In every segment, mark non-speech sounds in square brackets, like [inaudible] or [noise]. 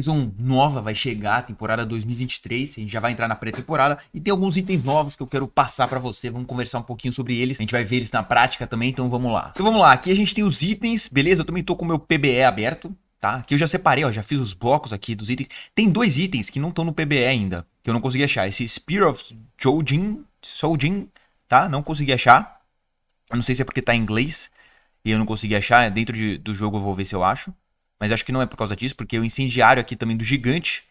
season nova vai chegar, temporada 2023, a gente já vai entrar na pré-temporada e tem alguns itens novos que eu quero passar para você, vamos conversar um pouquinho sobre eles, a gente vai ver eles na prática também, então vamos lá. Então vamos lá, aqui a gente tem os itens, beleza? Eu também tô com o meu PBE aberto, tá? Que eu já separei, ó, já fiz os blocos aqui dos itens. Tem dois itens que não estão no PBE ainda, que eu não consegui achar. Esse Spear of Jojin, Soujin, tá? Não consegui achar. Eu não sei se é porque tá em inglês e eu não consegui achar, é dentro de, do jogo eu vou ver se eu acho mas acho que não é por causa disso, porque o incendiário aqui também do gigante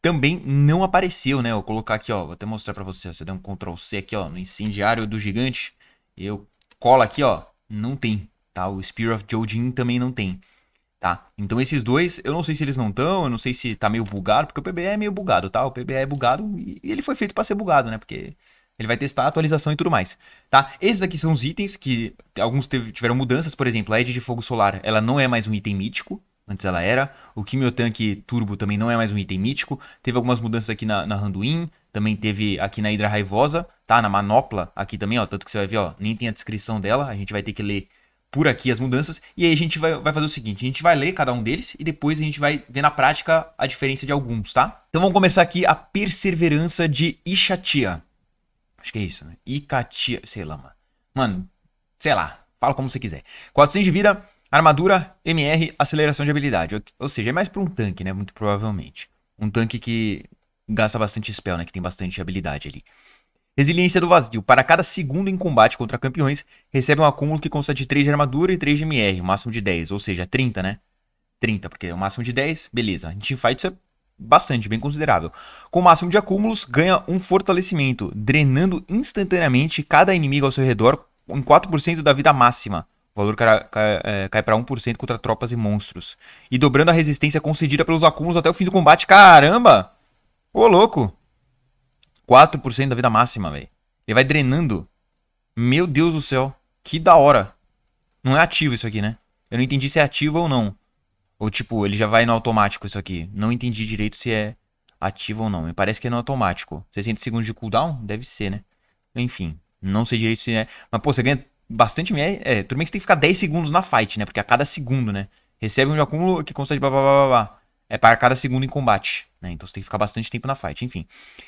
também não apareceu, né? vou colocar aqui, ó, vou até mostrar para você, você dá um Ctrl C aqui, ó, no incendiário do gigante, eu colo aqui, ó, não tem, tá? O Spear of Jodin também não tem. Tá? Então esses dois, eu não sei se eles não estão, eu não sei se tá meio bugado, porque o PBE é meio bugado, tá? O PBE é bugado e ele foi feito para ser bugado, né? Porque ele vai testar a atualização e tudo mais, tá? Esses aqui são os itens que alguns tiveram mudanças, por exemplo, a Edge de Fogo Solar, ela não é mais um item mítico, antes ela era. O Kimiotanque Turbo também não é mais um item mítico. Teve algumas mudanças aqui na, na Randuin, também teve aqui na Hidra Raivosa, tá? Na Manopla aqui também, ó. Tanto que você vai ver, ó, nem tem a descrição dela, a gente vai ter que ler por aqui as mudanças. E aí a gente vai, vai fazer o seguinte, a gente vai ler cada um deles e depois a gente vai ver na prática a diferença de alguns, tá? Então vamos começar aqui a Perseverança de Ixatia. Acho que é isso, né? Ixatia, sei lá, mano. Mano, sei lá, fala como você quiser. 400 de vida, Armadura, MR, aceleração de habilidade. Ou, seja, é mais para um tanque, né? Muito provavelmente. Um tanque que gasta bastante spell, né? Que tem bastante habilidade ali. Resiliência do vazio. Para cada segundo em combate contra campeões, recebe um acúmulo que consta de 3 de armadura e 3 de MR, um máximo de 10, ou seja, 30, né? 30, porque é o máximo de 10, beleza. Em teamfight isso é bastante, bem considerável. Com o máximo de acúmulos, ganha um fortalecimento, drenando instantaneamente cada inimigo ao seu redor em 4% da vida máxima, o valor cai, cai, é, cai para 1% contra tropas e monstros. E dobrando a resistência concedida pelos acúmulos até o fim do combate. Caramba! Ô, louco! 4% da vida máxima, velho. Ele vai drenando. Meu Deus do céu. Que da hora. Não é ativo isso aqui, né? Eu não entendi se é ativo ou não. Ou tipo, ele já vai no automático isso aqui. Não entendi direito se é ativo ou não. Me parece que é no automático. 60 segundos de cooldown? Deve ser, né? Enfim, não sei direito se é. Mas, pô, você ganha bastante meia. É, é, tudo bem que você tem que ficar 10 segundos na fight, né? Porque a cada segundo, né? Recebe um de acúmulo que consegue blá blá blá blá. É para cada segundo em combate, né? Então você tem que ficar bastante tempo na fight, enfim.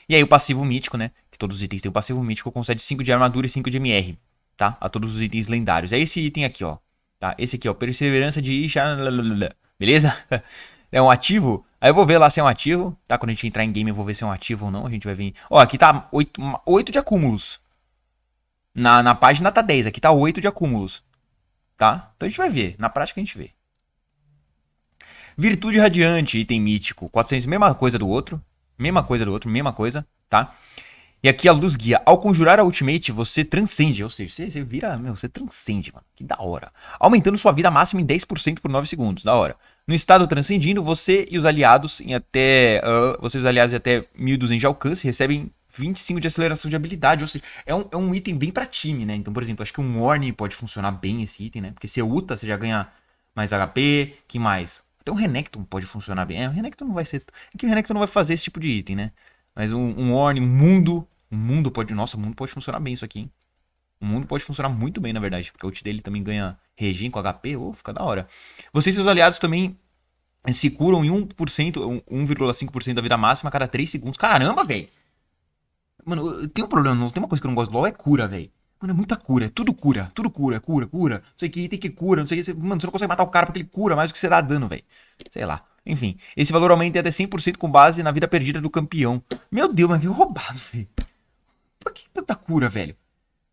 E aí o passivo mítico, né? Que todos os itens têm o passivo mítico, concede 5 de armadura e 5 de MR, tá? A todos os itens lendários. É esse item aqui, ó. Tá? Esse aqui, ó. Perseverança de Beleza? [laughs] é um ativo. Aí eu vou ver lá se é um ativo, tá? Quando a gente entrar em game, eu vou ver se é um ativo ou não. A gente vai ver. Ó, aqui tá 8, 8 de acúmulos. Na, na página tá 10, aqui tá 8 de acúmulos. Tá? Então a gente vai ver, na prática a gente vê. Virtude radiante, item mítico, 400, mesma coisa do outro, mesma coisa do outro, mesma coisa, tá? E aqui a luz guia. Ao conjurar a ultimate, você transcende, ou seja, você, você vira, meu, você transcende, mano, que da hora. Aumentando sua vida máxima em 10% por 9 segundos, da hora. No estado transcendindo, você e os aliados em até, uh, vocês aliados em até 1200 de alcance recebem 25 de aceleração de habilidade, ou seja, é um, é um item bem para time, né? Então, por exemplo, acho que um Warning pode funcionar bem esse item, né? Porque se é ulta, você já ganha mais HP, que mais? Até um Renekton pode funcionar bem. É, o Renekton não vai ser... É que o Renekton não vai fazer esse tipo de item, né? Mas um, um Warning, um Mundo... Um Mundo pode... Nossa, o Mundo pode funcionar bem isso aqui, hein? O mundo pode funcionar muito bem, na verdade, porque o ult dele também ganha regen com HP, ou fica da hora. Você e seus aliados também eh, se curam em 1%, 1,5% da vida máxima a cada 3 segundos. Caramba, velho! Mano, tem um problema, não tem uma coisa que eu não gosto do LOL, é cura, velho. Mano, é muita cura, é tudo cura, tudo cura, cura, cura. Não sei o que, tem que cura, não sei o que. Mano, você não consegue matar o cara porque ele cura mais do que você dá dano, velho. Sei lá. Enfim, esse valor aumenta até 100% com base na vida perdida do campeão. Meu Deus, mas que roubado, [laughs] velho. Por que tanta cura, velho?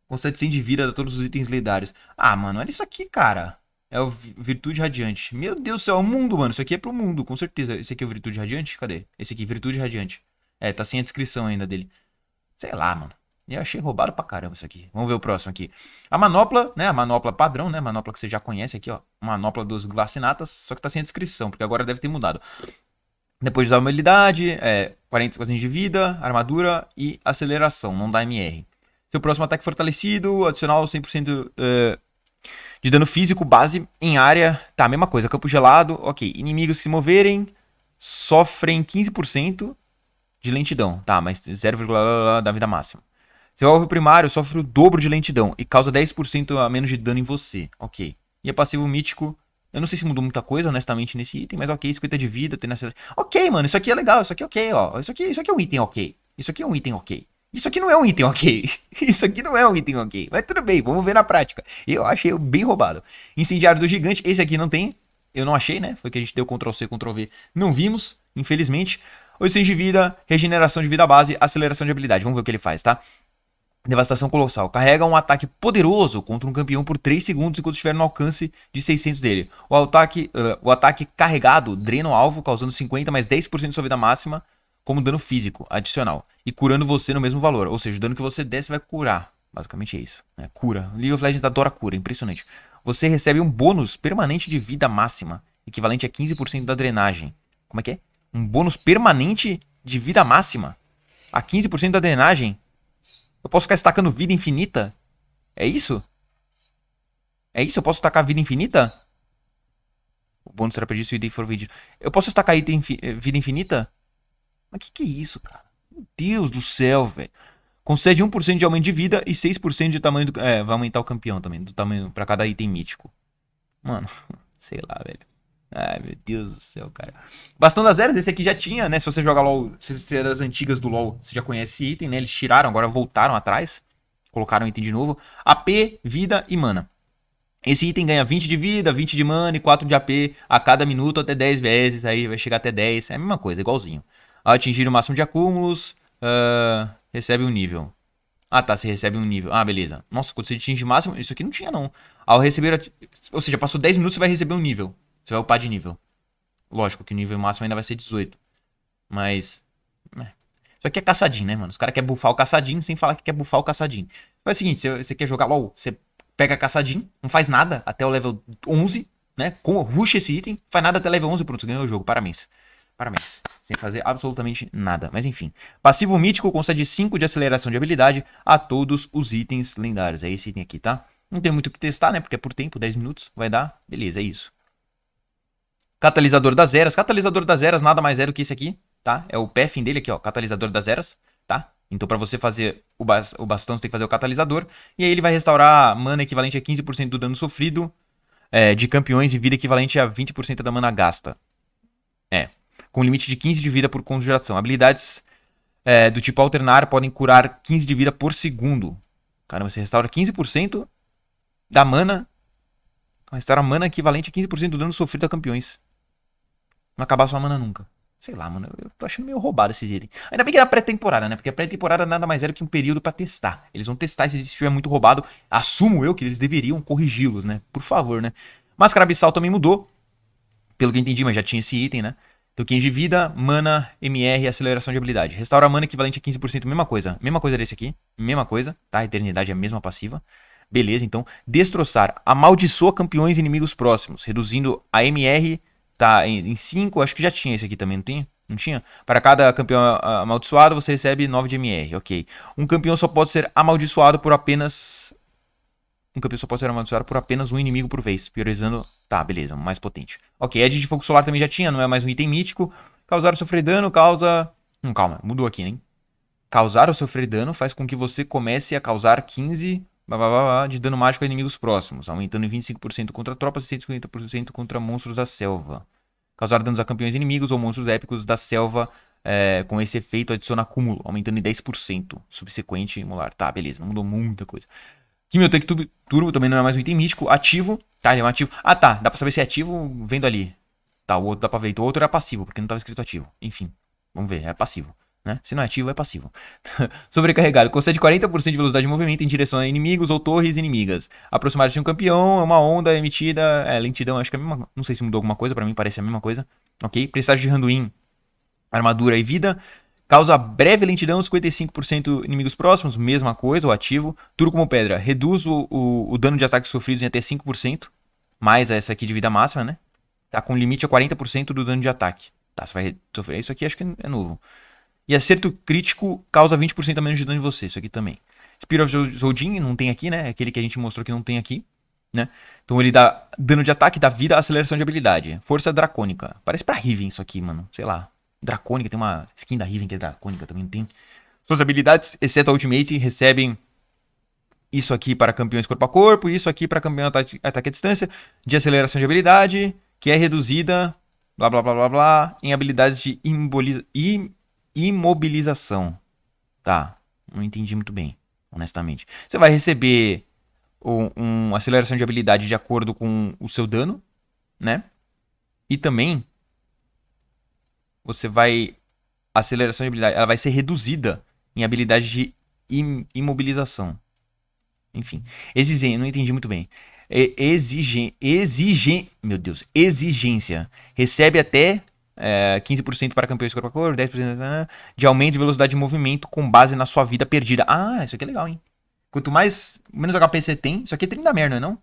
concede 100 de vida a todos os itens lendários. Ah, mano, olha isso aqui, cara. É o Virtude Radiante. Meu Deus do céu, é o mundo, mano. Isso aqui é pro mundo, com certeza. Esse aqui é o Virtude Radiante? Cadê? Esse aqui, Virtude Radiante. É, tá sem a descrição ainda dele. Sei lá, mano. E achei roubado pra caramba isso aqui. Vamos ver o próximo aqui. A manopla, né? A manopla padrão, né? Manopla que você já conhece aqui, ó. Manopla dos glacinatas, só que tá sem descrição, porque agora deve ter mudado. Depois da mobilidade, é, 40% de vida, armadura e aceleração, não dá MR. Seu próximo ataque fortalecido, adicional 100% eh, de dano físico, base em área. Tá, mesma coisa, campo gelado, ok. Inimigos se moverem, sofrem 15% de lentidão, tá? Mas 0, da vida máxima. Seu alvo primário sofre o dobro de lentidão e causa 10% a menos de dano em você. Ok. E é passivo mítico. Eu não sei se mudou muita coisa, honestamente, nesse item, mas ok, 50 de vida, tem nessa. Ok, mano, isso aqui é legal, isso aqui é ok, ó. Isso aqui, isso aqui é um item ok. Isso aqui é um item ok. Isso aqui não é um item ok. [laughs] Isso aqui não é um item ok. Mas tudo bem, vamos ver na prática. Eu achei bem roubado. Incendiário do gigante, esse aqui não tem. Eu não achei, né? Foi que a gente deu Ctrl C, Ctrl V. Não vimos, infelizmente. 800 de vida, regeneração de vida base, aceleração de habilidade. Vamos ver o que ele faz, tá? Devastação Colossal. Carrega um ataque poderoso contra um campeão por 3 segundos enquanto estiver no alcance de 600 dele. O ataque, uh, o ataque carregado drena o alvo, causando 50 mais 10% de sua vida máxima como dano físico adicional. E curando você no mesmo valor. Ou seja, o dano que você der, você vai curar. Basicamente é isso. Né? Cura. League of Legends adora cura, é impressionante. Você recebe um bônus permanente de vida máxima, equivalente a 15% da drenagem. Como é que é? um bônus permanente de vida máxima. A 15% da drenagem. Eu posso ficar estacando vida infinita? É isso? É isso? Eu posso estacar vida infinita? O bônus será perdido se o item for vendido. Eu posso estacar item, eh, vida infinita? Mas que que é isso, cara? Meu Deus do céu, velho. Concede 1% de aumento de vida e 6% de tamanho do... É, vai aumentar o campeão também. Do tamanho para cada item mítico. Mano, [laughs] sei lá, velho. Ai, meu Deus do céu, cara. Bastão das Eras, esse aqui já tinha, né? Se você joga LOL, se você é das antigas do LOL, você já conhece item, né? Eles tiraram, agora voltaram atrás. Colocaram item de novo. AP, vida e mana. Esse item ganha 20 de vida, 20 de mana e 4 de AP a cada minuto até 10 vezes. Aí vai chegar até 10. É a mesma coisa, igualzinho. Ao atingir o máximo de acúmulos, uh, recebe um nível. Ah tá, você recebe um nível. Ah, beleza. Nossa, quando você atinge o máximo, isso aqui não tinha não. Ao receber. Ou seja, passou 10 minutos, você vai receber um nível. Você vai upar de nível. Lógico que o nível máximo ainda vai ser 18. Mas. É. Isso aqui é caçadinho, né, mano? Os caras querem bufar o caçadinho sem falar que quer bufar o caçadinho. Faz o seguinte: você, você quer jogar LOL, você pega caçadinho, não faz nada até o level 11, né? Com, ruxa esse item, faz nada até level 11, pronto, você ganhou o jogo. Parabéns. Parabéns. Sem fazer absolutamente nada. Mas enfim. Passivo mítico concede 5 de aceleração de habilidade a todos os itens lendários. É esse item aqui, tá? Não tem muito o que testar, né? Porque é por tempo, 10 minutos, vai dar. Beleza, é isso. Catalisador das eras. Catalisador das eras nada mais é do que esse aqui, tá? É o pé fim dele aqui, ó. Catalisador das eras, tá? Então, para você fazer o, bas o bastão, você tem que fazer o catalisador. E aí ele vai restaurar mana equivalente a 15% do dano sofrido é, de campeões e vida equivalente a 20% da mana gasta. É. Com limite de 15 de vida por conjuração. Habilidades é, do tipo alternar podem curar 15 de vida por segundo. Caramba, você restaura 15% da mana. Restaura mana equivalente a 15% do dano sofrido a campeões. Não acabar sua mana nunca. Sei lá, mano, eu tô achando meio roubado esses itens. Ainda bem que era pré-temporada, né? Porque a pré-temporada nada mais era que um período para testar. Eles vão testar se estiver muito roubado. Assumo eu que eles deveriam corrigi-los, né? Por favor, né? Máscara Abissal também mudou. Pelo que eu entendi, mas já tinha esse item, né? Token de vida, mana, MR e aceleração de habilidade. Restaura mana equivalente a 15%, mesma coisa. Mesma coisa desse aqui, mesma coisa, tá? Eternidade é a mesma passiva. Beleza, então. destroçar, Amaldiçoa campeões e inimigos próximos, reduzindo a MR tá em 5, acho que já tinha esse aqui também, não tem? Não tinha? Para cada campeão amaldiçoado, você recebe 9 de MR, ok. Um campeão só pode ser amaldiçoado por apenas... Um campeão só pode ser amaldiçoado por apenas um inimigo por vez, priorizando... Tá, beleza, mais potente. Ok, Edge de Fogo Solar também já tinha, não é mais um item mítico. Causar ou sofrer dano causa... Não, hum, calma, mudou aqui, né? Causar ou sofrer dano faz com que você comece a causar 15 blá, blá, blá, de dano mágico a inimigos próximos, aumentando em 25% contra tropas e 150% contra monstros da selva. Causar danos a campeões inimigos ou monstros épicos da selva é, com esse efeito adiciona acúmulo, aumentando em 10%. Subsequente molar. Tá, beleza, não mudou muita coisa. Quimiotec Turbo também não é mais um item mítico, Ativo. Tá, ele é um ativo. Ah, tá. Dá pra saber se é ativo vendo ali. Tá, o outro dá pra ver. Então, o outro era passivo, porque não tava escrito ativo. Enfim, vamos ver. É passivo. Né? Se não é ativo, é passivo. [laughs] Sobrecarregado. Concede 40% de velocidade de movimento em direção a inimigos ou torres inimigas. Aproximar-se de um campeão é uma onda emitida. É, lentidão, acho que é a mesma. Não sei se mudou alguma coisa, para mim parece a mesma coisa. Ok? Presságio de Randuin. Armadura e vida. Causa breve lentidão, 55% inimigos próximos, mesma coisa, o ativo. Duro como pedra, reduz o, o, o dano de ataques sofridos em até 5%, mais essa aqui de vida máxima, né? Tá com limite a 40% do dano de ataque. Tá, você vai sofrer isso aqui, acho que é novo. E acerto crítico causa 20% a menos de dano em você. Isso aqui também. Spear of Zoldin não tem aqui, né? É aquele que a gente mostrou que não tem aqui. Né? Então ele dá dano de ataque, dá vida, aceleração de habilidade. Força dracônica. Parece pra Riven isso aqui, mano. Sei lá. Dracônica, tem uma skin da Riven que é dracônica também, não tem? Suas habilidades, exceto a Ultimate, recebem isso aqui para campeões corpo a corpo e isso aqui para campeão ataque, ataque à distância, de aceleração de habilidade, que é reduzida, blá blá blá blá blá, em habilidades de imboliza, im, imobilização. Tá, não entendi muito bem, honestamente. Você vai receber uma aceleração de habilidade de acordo com o seu dano, né? E também você vai a aceleração de habilidade, ela vai ser reduzida em habilidade de imobilização. Enfim, exigência, não entendi muito bem. É, exige, exige, meu Deus, exigência. Recebe até é, 15% para campeões corpo a corpo, 10% né, né, né, de aumento de velocidade de movimento com base na sua vida perdida. Ah, isso aqui é legal, hein? Quanto mais menos HP você tem, isso aqui é 30 mer, não é não?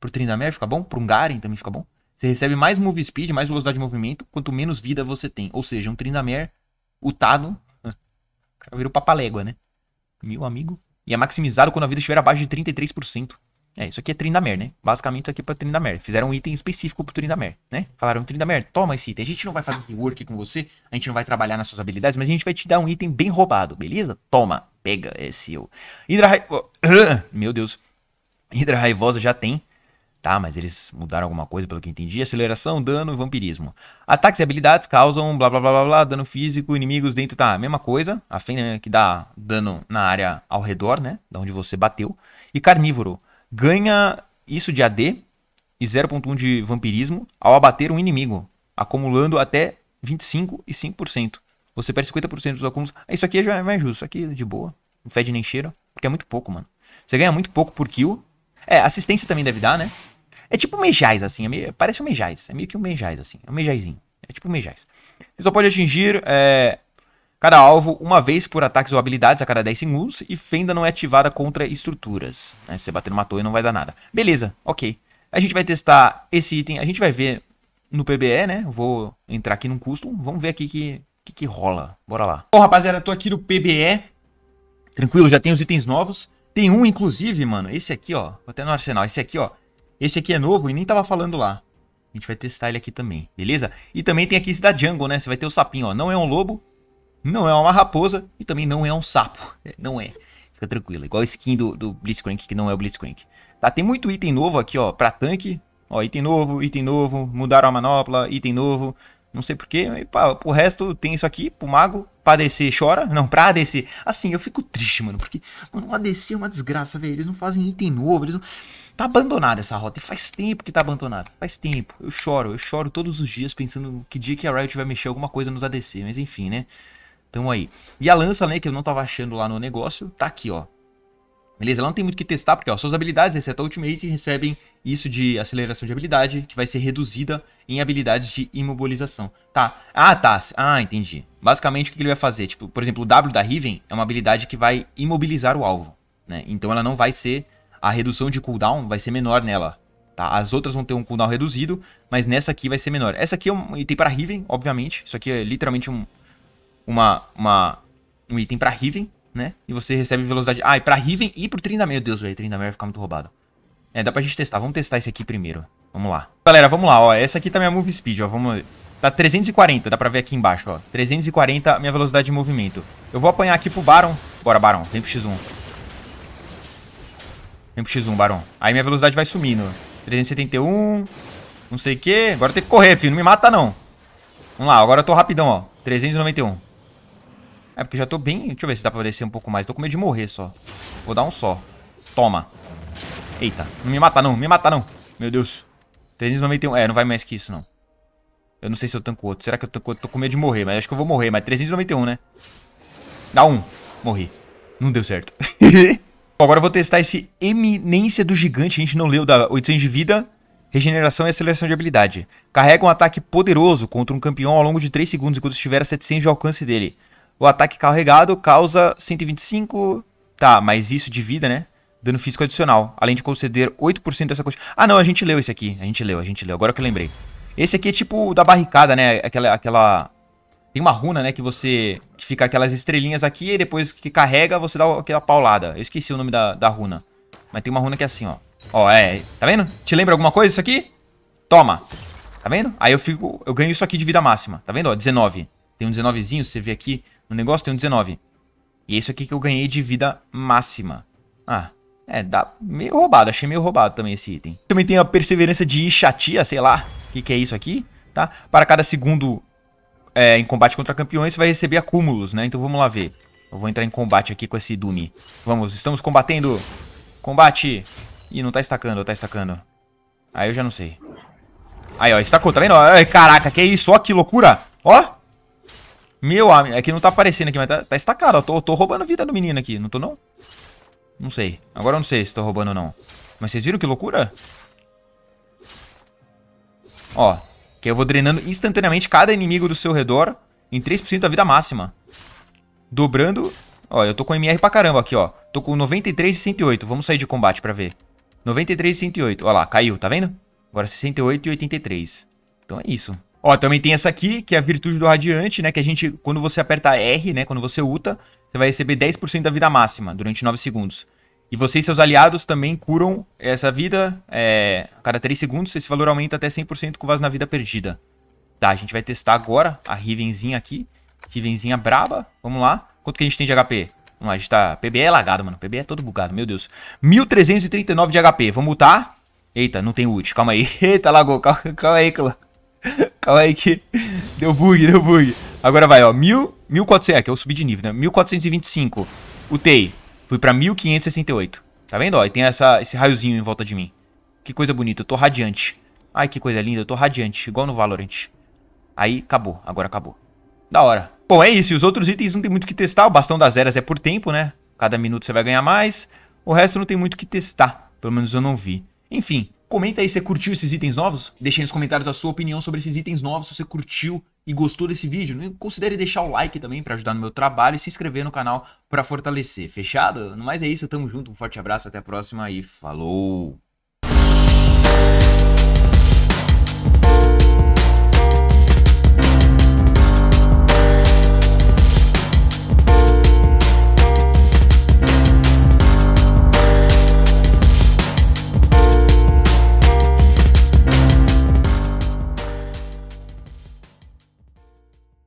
Pro 30 mer fica bom? Pro um Garen também fica bom? Você recebe mais move speed, mais velocidade de movimento, quanto menos vida você tem. Ou seja, um 30 mer utado, [laughs] o cara virou papalégua, né? Meu amigo. E é maximizado quando a vida estiver abaixo de 33%. É, isso aqui é Trindamer, né? Basicamente isso aqui é pra Trindamer. Fizeram um item específico pro Trindamer, né? Falaram, Trindamer, toma esse item. A gente não vai fazer rework com você, a gente não vai trabalhar nas suas habilidades, mas a gente vai te dar um item bem roubado, beleza? Toma, pega esse. o. Hidra raivosa... [coughs] Meu Deus. Hidra raivosa já tem, tá? Mas eles mudaram alguma coisa, pelo que eu entendi. Aceleração, dano e vampirismo. Ataques e habilidades causam blá blá blá blá blá, dano físico, inimigos dentro, tá? Mesma coisa. A fenda que dá dano na área ao redor, né? Da onde você bateu. E carnívoro ganha isso de AD e 0.1 de vampirismo ao abater um inimigo, acumulando até 25 e 5%. Você perde 50% dos acúmulos. Ah, isso aqui já é mais justo, isso aqui é de boa. Não fede nem cheira, porque é muito pouco, mano. Você ganha muito pouco por kill. É, assistência também deve dar, né? É tipo Mejais, assim. É meio, parece um Mejais. É meio que um Mejais, assim. É um Mejaizinho. É tipo Mejais. Você só pode atingir é, Cada alvo, uma vez por ataques ou habilidades a cada 10 segundos, e fenda não é ativada contra estruturas. Né? Se você bater numa torre não vai dar nada. Beleza, ok. A gente vai testar esse item, a gente vai ver no PBE, né? Vou entrar aqui num custom, vamos ver aqui que, que, que rola. Bora lá. Bom, rapaziada, tô aqui no PBE. Tranquilo, já tem os itens novos. Tem um, inclusive, mano, esse aqui, ó. Vou até no arsenal. Esse aqui, ó. Esse aqui é novo e nem tava falando lá. A gente vai testar ele aqui também, beleza? E também tem aqui esse da jungle, né? Você vai ter o sapinho, ó. Não é um lobo, não é uma raposa e também não é um sapo. É, não é. Fica tranquilo. Igual a skin do, do Blitzcrank, que não é o Blitzcrank. Tá, tem muito item novo aqui, ó, pra tanque. Ó, item novo, item novo, mudaram a manopla, item novo. Não sei porquê, e pá, pro resto tem isso aqui, pro mago, pra ADC chora, [laughs] não, pra ADC. Assim, eu fico triste, mano, porque, mano, o ADC é uma desgraça, velho, eles não fazem item novo, eles não... Tá abandonada essa rota, e faz tempo que tá abandonada, faz tempo. Eu choro, eu choro todos os dias pensando que dia que a Riot vai mexer alguma coisa nos ADC, mas enfim, né. Tamo então, aí. E a lança, né, que eu não tava achando lá no negócio, tá aqui, ó. Beleza, ela não tem muito o que testar, porque ó, suas habilidades, exceto a Ultimate, recebem isso de aceleração de habilidade, que vai ser reduzida em habilidades de imobilização. Tá. Ah, tá. Ah, entendi. Basicamente, o que ele vai fazer? Tipo, por exemplo, o W da Riven é uma habilidade que vai imobilizar o alvo, né? Então ela não vai ser... A redução de cooldown vai ser menor nela, tá? As outras vão ter um cooldown reduzido, mas nessa aqui vai ser menor. Essa aqui é um item para Riven, obviamente. Isso aqui é literalmente um, uma, uma, um item pra Riven, né? E você recebe velocidade... Ah, e pra Riven e pro Trindamere. Meu Deus, velho, Trindamere vai ficar muito roubado. É, dá pra gente testar. Vamos testar esse aqui primeiro. Vamos lá. Galera, vamos lá, ó. Essa aqui tá minha move speed, ó. Vamos Tá 340, dá pra ver aqui embaixo, ó. 340, minha velocidade de movimento. Eu vou apanhar aqui pro Baron. Bora, Baron. Vem pro X1. Vem pro X1, Baron. Aí minha velocidade vai sumindo. 371. Não sei o quê. Agora tem que correr, filho. Não me mata, não. Vamos lá. Agora eu tô rapidão, ó. 391. É porque já tô bem... Deixa eu ver se dá pra descer um pouco mais. Tô com medo de morrer só. Vou dar um só. Toma. Eita. Não me mata não, me mata não. Meu Deus. 391. É, não vai mais que isso não. Eu não sei se eu tanco outro. Será que eu tanco outro? Tô com medo de morrer, mas acho que eu vou morrer. Mas 391, né? Dá um. Morri. Não deu certo. [laughs] Bom, agora eu vou testar esse Eminência do Gigante. A gente não leu da 800 de vida, regeneração e aceleração de habilidade. Carrega um ataque poderoso contra um campeão ao longo de 3 segundos enquanto estiver a 700 de alcance dele. O ataque carregado causa 125. Tá, mas isso de vida, né? Dano físico adicional. Além de conceder 8% dessa quantidade. Ah, não, a gente leu esse aqui. A gente leu, a gente leu. Agora que eu lembrei. Esse aqui é tipo da barricada, né? Aquela. aquela... Tem uma runa, né? Que você. Que fica aquelas estrelinhas aqui e depois que carrega, você dá aquela paulada. Eu esqueci o nome da, da runa. Mas tem uma runa que é assim, ó. Ó, é. Tá vendo? Te lembra alguma coisa isso aqui? Toma. Tá vendo? Aí eu fico. Eu ganho isso aqui de vida máxima. Tá vendo? Ó, 19. Tem um 19zinho, você vê aqui. No negócio tenho 19. E é isso aqui que eu ganhei de vida máxima. Ah, é, dá meio roubado. Achei meio roubado também esse item. Também tem a perseverança de Ixatia, sei lá. O que, que é isso aqui, tá? Para cada segundo é, em combate contra campeões, você vai receber acúmulos, né? Então vamos lá ver. Eu vou entrar em combate aqui com esse Dumi. Vamos, estamos combatendo. Combate. Ih, não tá estacando, tá estacando. Aí eu já não sei. Aí, ó, estacou, tá vendo? Ai, caraca, que isso? Ó, que loucura. Ó. Meu amigo, é que não tá aparecendo aqui, mas tá, tá estacado. Eu tô, tô roubando vida do menino aqui, não tô não? Não sei. Agora eu não sei se tô roubando ou não. Mas vocês viram que loucura? Ó, que eu vou drenando instantaneamente cada inimigo do seu redor em 3% da vida máxima. Dobrando... Ó, eu tô com MR pra caramba aqui, ó. Tô com 93 e 108. Vamos sair de combate pra ver. 93 e 108. Ó lá, caiu, tá vendo? Agora 68 e 83. Então é isso. Ó, também tem essa aqui, que é a virtude do radiante, né? Que a gente, quando você aperta R, né? Quando você uta você vai receber 10% da vida máxima durante 9 segundos. E você e seus aliados também curam essa vida é, a cada 3 segundos. Esse valor aumenta até 100% com base na vida perdida. Tá, a gente vai testar agora a Rivenzinha aqui. Rivenzinha braba. Vamos lá. Quanto que a gente tem de HP? Vamos lá, a gente tá... PB é lagado, mano. PB é todo bugado, meu Deus. 1339 de HP. Vamos lutar. Eita, não tem ult. Calma aí. [laughs] Eita, lagou. Calma, calma aí, Clã. [laughs] Calma aí que deu bug, deu bug. Agora vai, ó. 1400, é que eu subi de nível, né? 1425. Utei. Fui pra 1568. Tá vendo, ó? E tem essa, esse raiozinho em volta de mim. Que coisa bonita. Eu tô radiante. Ai, que coisa linda. Eu tô radiante. Igual no Valorant. Aí, acabou. Agora acabou. Da hora. Bom, é isso. E os outros itens não tem muito o que testar. O bastão das eras é por tempo, né? Cada minuto você vai ganhar mais. O resto não tem muito o que testar. Pelo menos eu não vi. Enfim, Comenta aí se você curtiu esses itens novos. Deixe aí nos comentários a sua opinião sobre esses itens novos, se você curtiu e gostou desse vídeo. considere deixar o like também para ajudar no meu trabalho e se inscrever no canal para fortalecer. Fechado? No mais é isso, tamo junto, um forte abraço, até a próxima e falou!